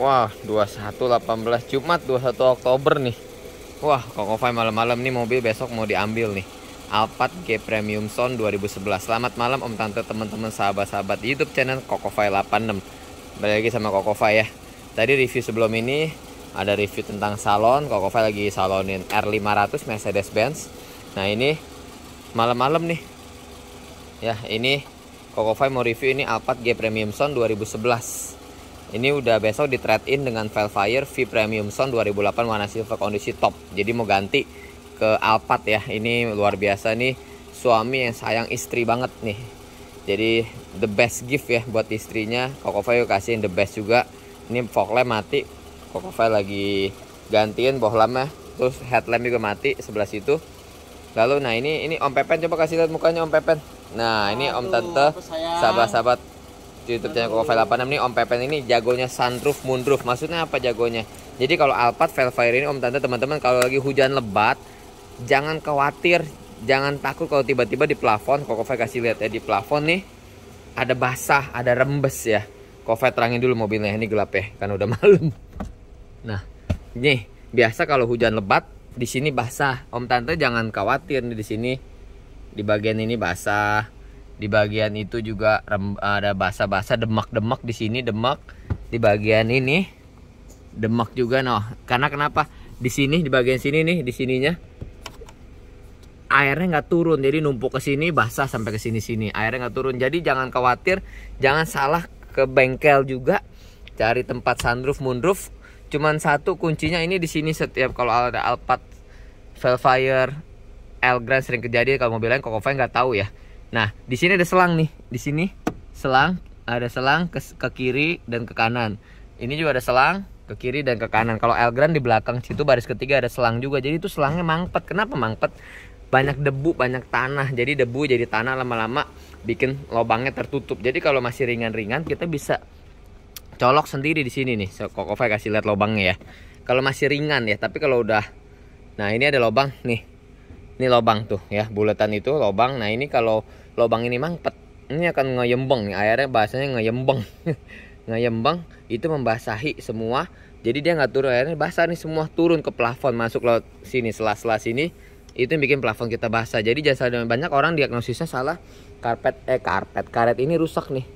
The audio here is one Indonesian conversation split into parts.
Wah 2118 Jumat 21 Oktober nih Wah Koko Fai malam-malam nih mobil besok mau diambil nih Alphard G Premium Sound 2011 Selamat malam om tante teman-teman sahabat-sahabat YouTube channel Koko Fai 86 Balik lagi sama Koko Fai ya Tadi review sebelum ini ada review tentang salon Koko Fai lagi salonin R500 Mercedes Benz Nah ini malam-malam nih Ya ini Koko Fai mau review ini Alphard G Premium Sound 2011 ini udah besok di trade in dengan Velfire V Premium Sound 2008 warna silver kondisi top jadi mau ganti ke Alphard ya ini luar biasa nih suami yang sayang istri banget nih jadi the best gift ya buat istrinya Koko Fayo kasihin the best juga ini fog lamp mati Koko Fayo lagi gantiin bohlamnya terus headlamp juga mati sebelah situ lalu nah ini ini Om Pepen coba kasih lihat mukanya Om Pepen nah ini Om Tante sahabat-sahabat YouTube channel Koko File 86 nih Om Pepen ini jagonya sunroof moonroof. Maksudnya apa jagonya? Jadi kalau Alphard Velfire ini Om Tante teman-teman kalau lagi hujan lebat jangan khawatir, jangan takut kalau tiba-tiba di plafon Koko V kasih lihat ya di plafon nih ada basah, ada rembes ya. Koko terangin dulu mobilnya ini gelap ya karena udah malam. Nah, nih biasa kalau hujan lebat di sini basah. Om Tante jangan khawatir nih di sini di bagian ini basah di bagian itu juga rem, ada basa-basa demak-demak di sini demak di bagian ini demak juga noh karena kenapa di sini di bagian sini nih di sininya airnya nggak turun jadi numpuk ke sini basah sampai ke sini sini airnya nggak turun jadi jangan khawatir jangan salah ke bengkel juga cari tempat sunroof moonroof cuman satu kuncinya ini di sini setiap kalau ada Alphard Velfire Elgrand sering kejadian kalau mobilnya Kokovine nggak tahu ya Nah, di sini ada selang nih. Di sini selang, ada selang ke, ke kiri dan ke kanan. Ini juga ada selang ke kiri dan ke kanan. Kalau Elgran di belakang situ baris ketiga ada selang juga. Jadi itu selangnya mangpet. Kenapa mangpet? Banyak debu, banyak tanah. Jadi debu jadi tanah lama-lama bikin lubangnya tertutup. Jadi kalau masih ringan-ringan kita bisa colok sendiri di sini nih. So, Kokova kasih lihat lubangnya ya. Kalau masih ringan ya, tapi kalau udah Nah, ini ada lubang nih. Ini lubang tuh ya, bulatan itu lubang. Nah, ini kalau lubang ini mangpet ini akan ngeyembeng airnya bahasanya ngeyembeng ngeyembeng itu membasahi semua jadi dia nggak turun airnya basah nih semua turun ke plafon masuk laut sini sela-sela sini itu yang bikin plafon kita basah jadi jasa banyak orang diagnosisnya salah karpet eh karpet karet ini rusak nih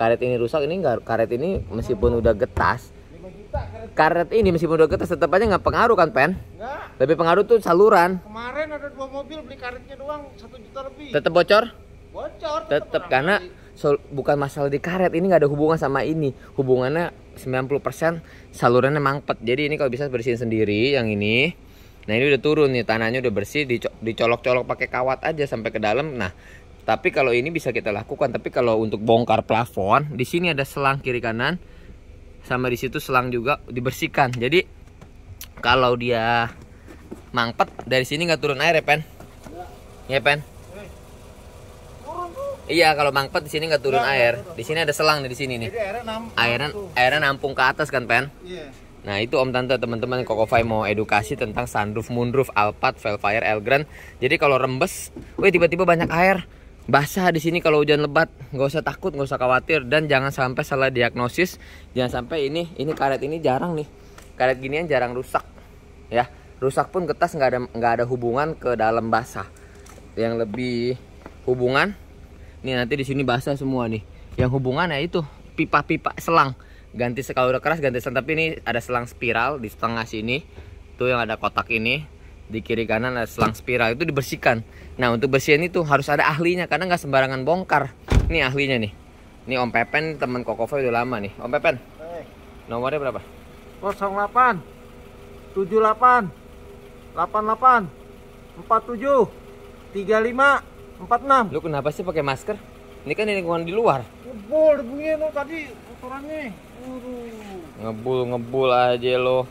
karet ini rusak ini enggak karet ini meskipun udah getas karet ini meskipun udah getas tetap aja nggak pengaruh kan pen nggak lebih pengaruh tuh saluran kemarin ada dua mobil beli karetnya doang satu juta lebih tetap bocor bocor tetap karena so, bukan masalah di karet ini nggak ada hubungan sama ini hubungannya 90% salurannya mangpet jadi ini kalau bisa bersihin sendiri yang ini nah ini udah turun nih tanahnya udah bersih dicolok-colok pakai kawat aja sampai ke dalam nah tapi kalau ini bisa kita lakukan tapi kalau untuk bongkar plafon di sini ada selang kiri kanan sama di situ selang juga dibersihkan jadi kalau dia mangpet dari sini nggak turun air ya pen ya pen Iya, kalau mangpet di sini nggak turun air. Di sini ada selang di sini nih. Airnya airnya nampung ke atas kan, Pen? Iya. Nah, itu Om Tante teman-teman Kokofai mau edukasi tentang sunroof, moonroof, Alphard, Velfire, Elgrand. Jadi kalau rembes, wih tiba-tiba banyak air basah di sini kalau hujan lebat nggak usah takut nggak usah khawatir dan jangan sampai salah diagnosis jangan sampai ini ini karet ini jarang nih karet ginian jarang rusak ya rusak pun kertas nggak ada nggak ada hubungan ke dalam basah yang lebih hubungan nih nanti di sini basah semua nih yang hubungan ya itu pipa-pipa selang ganti sekali udah keras ganti selang tapi ini ada selang spiral di setengah sini tuh yang ada kotak ini di kiri kanan ada selang spiral itu dibersihkan. Nah untuk bersihin itu harus ada ahlinya karena nggak sembarangan bongkar. Ini ahlinya nih. Ini Om Pepen teman Kokovo udah lama nih. Om Pepen. Hey. Eh. Nomornya berapa? 08 78 88 47 35 46. Lu kenapa sih pakai masker? Ini kan di lingkungan di luar. Ngebul bunyi lo tadi motorannya. Ngebul ngebul aja lo.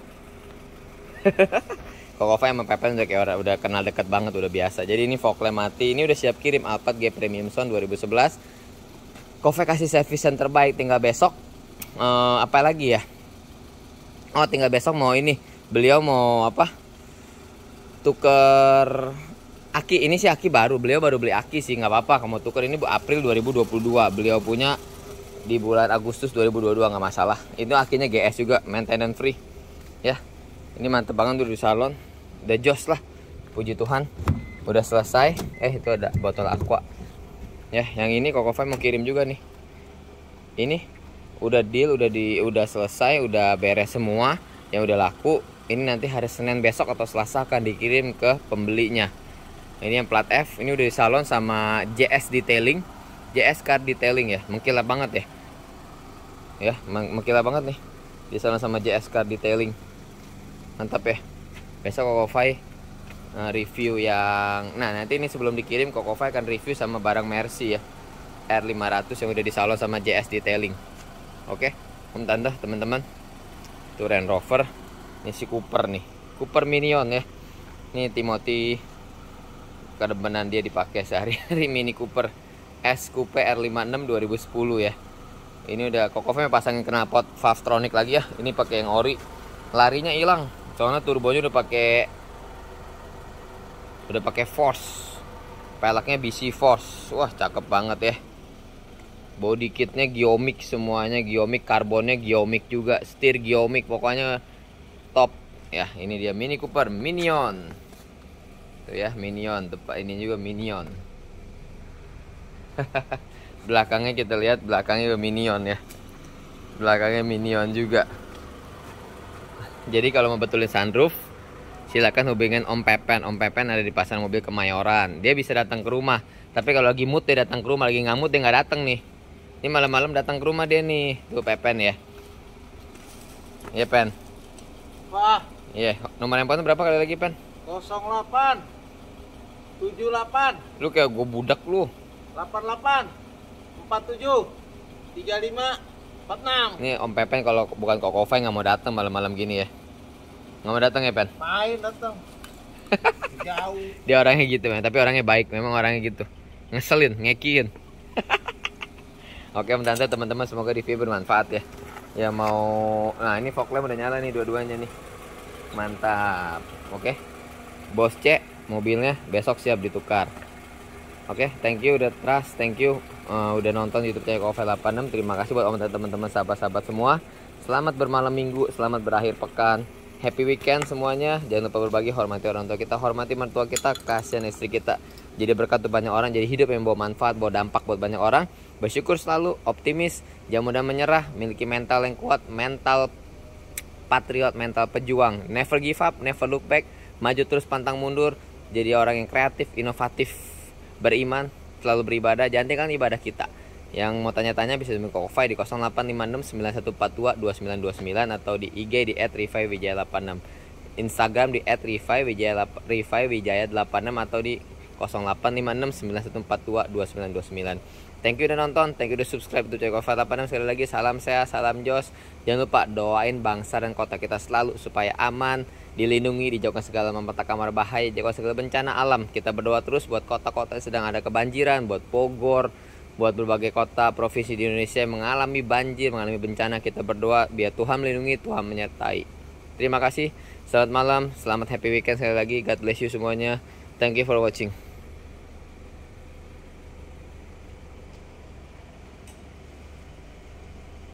Kokova sama Pepen udah kayak orang, udah kenal deket banget udah biasa jadi ini Vokle mati ini udah siap kirim Alphard G Premium Sound 2011 Kove kasih service yang terbaik tinggal besok uh, apa lagi ya oh tinggal besok mau ini beliau mau apa tuker Aki ini sih Aki baru beliau baru beli Aki sih nggak apa-apa kamu tuker ini bu April 2022 beliau punya di bulan Agustus 2022 nggak masalah itu akinya GS juga maintenance free ya ini mantep banget dulu di salon udah joss lah puji Tuhan udah selesai eh itu ada botol aqua ya yang ini Coco mau kirim juga nih ini udah deal udah di udah selesai udah beres semua yang udah laku ini nanti hari Senin besok atau Selasa akan dikirim ke pembelinya ini yang plat F ini udah di salon sama JS detailing JS Car detailing ya mengkilap banget ya ya mengkilap banget nih di sana sama JS Car detailing mantap ya besok kokofai eh, review yang nah nanti ini sebelum dikirim kokofai akan review sama barang Mercy ya R500 yang udah disalon sama JS Detailing oke okay? om tante teman-teman itu Range Rover ini si Cooper nih Cooper Minion ya ini Timothy kedemenan dia dipakai sehari-hari Mini Cooper S Coupe R56 2010 ya ini udah kokofnya pasangin kenapot Favtronic lagi ya ini pakai yang ori larinya hilang Soalnya turbonya udah pakai udah pakai force. Peleknya BC force. Wah, cakep banget ya. Body kitnya Geomic semuanya, Geomic karbonnya Geomic juga, stir Geomic pokoknya top. Ya, ini dia Mini Cooper Minion. Tuh ya, Minion, tepat ini juga Minion. belakangnya kita lihat belakangnya Minion ya. Belakangnya Minion juga. Jadi kalau mau betulin sunroof, silakan hubungin Om Pepen. Om Pepen ada di pasar mobil Kemayoran. Dia bisa datang ke rumah. Tapi kalau lagi mood dia datang ke rumah, lagi ngamut dia nggak datang nih. Ini malam-malam datang ke rumah dia nih. Tuh Pepen ya. Iya Pen. Wah. Iya, yeah. nomor handphone berapa kali lagi Pen? 08 78 Lu kayak gue budak lu 88 47 35 46. Ini Om Pepen kalau bukan Kok Kofai nggak mau datang malam-malam gini ya. Nggak mau datang ya, Pen? Main datang. Jauh. Dia orangnya gitu, ya. tapi orangnya baik, memang orangnya gitu. Ngeselin, ngekiin. Oke, Om teman-teman semoga di video bermanfaat ya. Ya mau Nah, ini fog lamp udah nyala nih dua-duanya nih. Mantap. Oke. Bos C mobilnya besok siap ditukar. Oke, okay, thank you udah trust, thank you uh, udah nonton YouTube channel Kovel 86. Terima kasih buat teman-teman sahabat-sahabat semua. Selamat bermalam minggu, selamat berakhir pekan. Happy weekend semuanya. Jangan lupa berbagi, hormati orang tua kita, hormati mertua kita, kasihan istri kita. Jadi berkat untuk banyak orang, jadi hidup yang bawa manfaat, bawa dampak buat banyak orang. Bersyukur selalu, optimis, jangan mudah menyerah, miliki mental yang kuat, mental patriot, mental pejuang. Never give up, never look back, maju terus pantang mundur, jadi orang yang kreatif, inovatif, beriman, selalu beribadah, jangan tinggalkan ibadah kita. Yang mau tanya-tanya bisa di Kokofai di 085691422929 atau di IG di revivewijaya 86 Instagram di revivewijaya 86 atau di 085691422929. Thank you udah nonton, thank you udah subscribe untuk Joko Fatah Padang sekali lagi. Salam saya, salam jos. Jangan lupa doain bangsa dan kota kita selalu supaya aman, dilindungi, dijauhkan segala mempetak kamar bahaya, jauhkan segala bencana alam. Kita berdoa terus buat kota-kota yang sedang ada kebanjiran, buat Bogor, buat berbagai kota, provinsi di Indonesia yang mengalami banjir, mengalami bencana. Kita berdoa biar Tuhan melindungi, Tuhan menyertai. Terima kasih. Selamat malam, selamat happy weekend sekali lagi. God bless you semuanya. Thank you for watching.